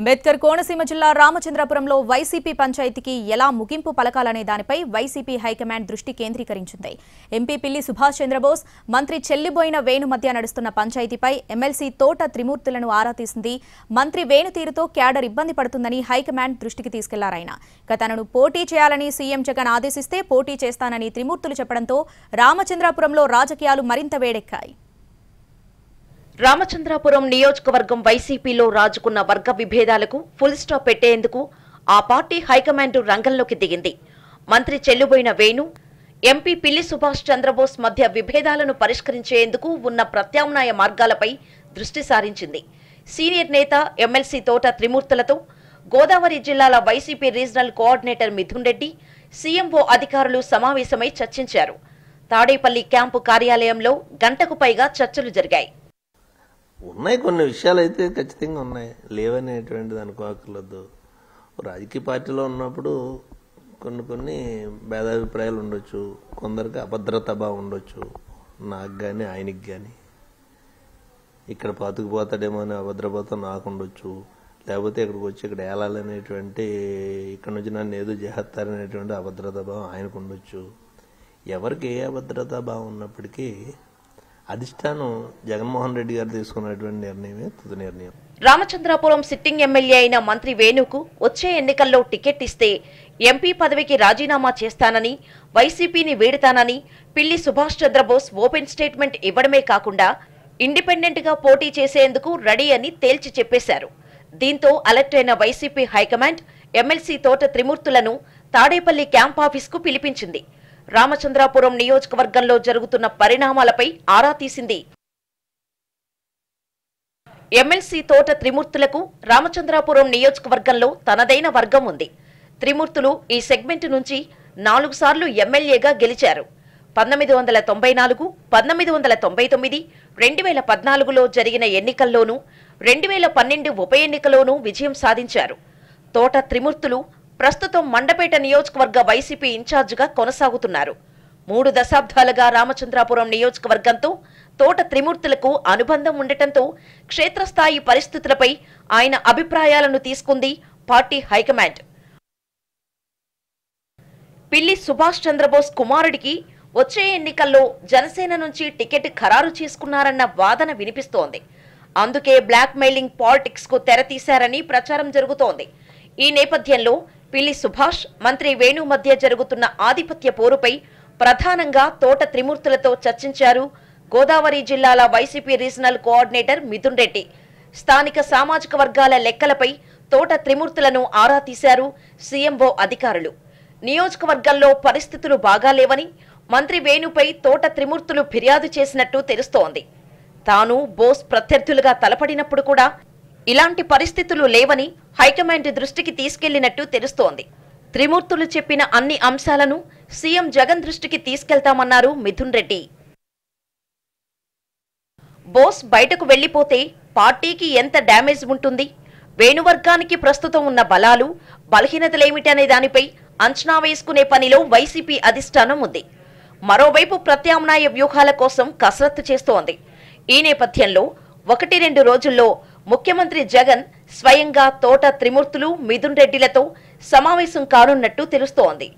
అంబేద్కర్ కోనసీమ జిల్లా రామచంద్రపురంలో వైసీపీ పంచాయతీకి ఎలా ముగింపు పలకాలనే దానిపై వైసీపీ హైకమాండ్ దృష్టి కేంద్రీకరించింది ఎంపీ పిల్లి సుభాష్ చంద్రబోస్ మంత్రి చెల్లిబోయిన వేణు మధ్య నడుస్తున్న పంచాయతీపై ఎమ్మెల్సీ తోట త్రిమూర్తులను ఆరా తీసింది మంత్రి వేణు తీరుతో క్యాడర్ ఇబ్బంది పడుతుందని హైకమాండ్ దృష్టికి తీసుకెళ్లారాయన గతనను పోటీ చేయాలని సీఎం జగన్ ఆదేశిస్తే పోటీ చేస్తానని త్రిమూర్తులు చెప్పడంతో రామచంద్రపురంలో రాజకీయాలు మరింత వేడెక్కాయి రామచంద్రాపురం నియోజకవర్గం వైసీపీలో రాజుకున్న వర్గ విభేదాలకు ఫుల్ స్టాప్ పెట్టేందుకు ఆ పార్టీ హైకమాండ్ రంగంలోకి దిగింది మంత్రి చెల్లుబోయిన వేణు ఎంపీ పిల్లి సుభాష్ చంద్రబోస్ మధ్య విభేదాలను పరిష్కరించేందుకు ఉన్న ప్రత్యామ్నాయ మార్గాలపై దృష్టి సారించింది సీనియర్ నేత ఎమ్మెల్సీ తోట త్రిమూర్తులతో గోదావరి జిల్లాల YCP regional coordinator Mithun Reddy CMO అధికారులు సమావేశమై చర్చించారు తాడేపల్లి క్యాంపు కార్యాలయంలో గంటకు పైగా చర్చలు జరిగాయి ఉన్నాయి కొన్ని విషయాలు అయితే ఖచ్చితంగా ఉన్నాయి లేవనేటువంటిది అనుకోకర్లేదు రాజకీయ పార్టీలో ఉన్నప్పుడు కొన్ని కొన్ని భేదాభిప్రాయాలు ఉండొచ్చు కొందరికి అభద్రత భావం ఉండొచ్చు నాకు కానీ ఆయనకి కానీ ఇక్కడ పాతుకుపోతాడేమో అని అభద్రపోత నాకు ఉండొచ్చు లేకపోతే ఇక్కడికి వచ్చి ఇక్కడ ఏలాలనేటువంటి ఇక్కడ నుంచి నన్ను ఏదో చేస్తారనేటువంటి అభద్రత భావం ఆయనకు ఉండొచ్చు ఎవరికి ఏ అభద్రత భావం ఉన్నప్పటికీ అధిష్టానం జగన్మోహన్ రెడ్డి గారు తీసుకున్నటువంటి నిర్ణయమే తుది నిర్ణయం రామచంద్రాపురం సిట్టింగ్ ఎమ్మెల్యే అయిన మంత్రి వేణుకు వచ్చే ఎన్నికల్లో టికెట్ ఇస్తే ఎంపీ పదవికి రాజీనామా చేస్తానని వైసీపీని వీడతానని పిల్లి సుభాష్ చంద్రబోస్ ఓపెన్ స్టేట్మెంట్ ఇవ్వడమే కాకుండా ఇండిపెండెంట్గా పోటీ చేసేందుకు రెడీ అని తేల్చి చెప్పేశారు దీంతో అలర్ట్ అయిన వైసీపీ హైకమాండ్ ఎమ్మెల్సీ తోట త్రిమూర్తులను తాడేపల్లి క్యాంప్ ఆఫీస్కు పిలిపించింది రామచంద్రాపురం నియోజకవర్గంలో జరుగుతున్న పరిణామాలపై ఆరా తీసింది ఎమ్మెల్సీ తోట త్రిమూర్తులకు రామచంద్రాపురం నియోజకవర్గంలో తనదైన వర్గం ఉంది త్రిమూర్తులు ఈ సెగ్మెంట్ నుంచి నాలుగు సార్లు ఎమ్మెల్యేగా గెలిచారు పంతొమ్మిది వందల తొంభై నాలుగు పంతొమ్మిది వందల తొంభై తొమ్మిది రెండు వేల పద్నాలుగులో జరిగిన ఎన్నికల్లోనూ రెండు వేల పన్నెండు ఉప ఎన్నికలోనూ విజయం సాధించారు తోట త్రిమూర్తులు ప్రస్తుతం మండపేట నియోజకవర్గ వైసీపీ ఇన్ఛార్జిగా కొనసాగుతున్నారు మూడు దశాబ్దాలుగా రామచంద్రాపురం నియోజకవర్గంతో తోట త్రిమూర్తులకు అనుబంధం ఉండటంతో క్షేత్రస్థాయి పరిస్థితులపై ఆయన అభిప్రాయాలను తీసుకుంది పార్టీ హైకమాండ్ పిల్లి సుభాష్ చంద్రబోస్ కుమారుడికి వచ్చే ఎన్నికల్లో జనసేన నుంచి టికెట్ ఖరారు చేసుకున్నారన్న వాదన వినిపిస్తోంది అందుకే బ్లాక్ మెయిలింగ్ పాలిటిక్స్ కు తెరతీశారని ప్రచారం జరుగుతోంది ఈ నేపథ్యంలో పిల్లి సుభాష్ మంత్రి వేణు మధ్య జరుగుతున్న ఆధిపత్య పోరుపై ప్రధానంగా తోట త్రిమూర్తులతో చర్చించారు గోదావరి జిల్లాల వైసీపీ రీజనల్ కోఆర్డినేటర్ మిథున్ రెడ్డి స్థానిక సామాజిక వర్గాల లెక్కలపై తోట త్రిమూర్తులను ఆరా తీశారు సీఎంఓ అధికారులు నియోజకవర్గంలో పరిస్థితులు బాగాలేవని మంత్రి వేణుపై తోట త్రిమూర్తులు ఫిర్యాదు చేసినట్టు తెలుస్తోంది తాను బోస్ ప్రత్యర్థులుగా తలపడినప్పుడు కూడా ఇలాంటి పరిస్థితులు లేవని హైకమాండ్ దృష్టికి తీసుకెళ్లినట్టు తెలుస్తోంది త్రిమూర్తులు చెప్పిన అన్ని అంశాలను సీఎం జగన్ దృష్టికి తీసుకెళ్తామన్నారు మిథున్ రెడ్డి బోస్ బయటకు వెళ్లిపోతే పార్టీకి ఎంత డ్యామేజ్ ఉంటుంది వేణువర్గానికి ప్రస్తుతం ఉన్న బలాలు బలహీనతలేమిటనే దానిపై అంచనా వేసుకునే పనిలో వైసీపీ అధిష్టానం ఉంది మరోవైపు ప్రత్యామ్నాయ వ్యూహాల కోసం కసరత్తు చేస్తోంది ఈ నేపథ్యంలో ఒకటి రెండు రోజుల్లో ముఖ్యమంత్రి జగన్ స్వయంగా తోట త్రిమూర్తులు మిథున్ రెడ్డిలతో సమావేశం కానున్నట్టు తెలుస్తోంది